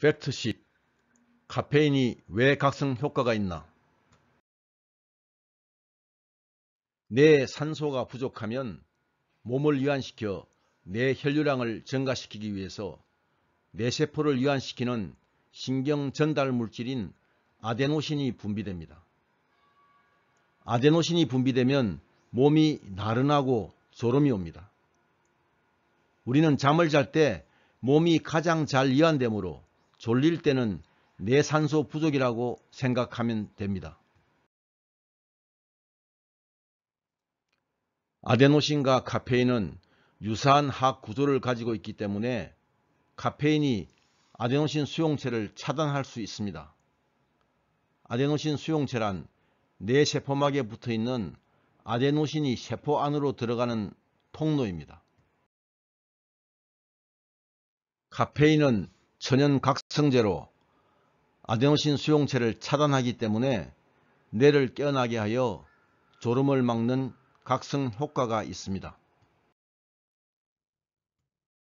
팩트 10. 카페인이 왜 각성 효과가 있나? 뇌 산소가 부족하면 몸을 유한시켜 뇌 혈류량을 증가시키기 위해서 뇌세포를 유한시키는 신경 전달 물질인 아데노신이 분비됩니다. 아데노신이 분비되면 몸이 나른하고 졸음이 옵니다. 우리는 잠을 잘 때 몸이 가장 잘 이완되므로 졸릴 때는 내 산소 부족이라고 생각하면 됩니다. 아데노신과 카페인은 유사한 화학 구조를 가지고 있기 때문에 카페인이 아데노신 수용체를 차단할 수 있습니다. 아데노신 수용체란 내 세포막에 붙어 있는 아데노신이 세포 안으로 들어가는 통로입니다. 카페인은 천연각성제로 아데노신 수용체를 차단하기 때문에 뇌를 깨어나게 하여 졸음을 막는 각성 효과가 있습니다.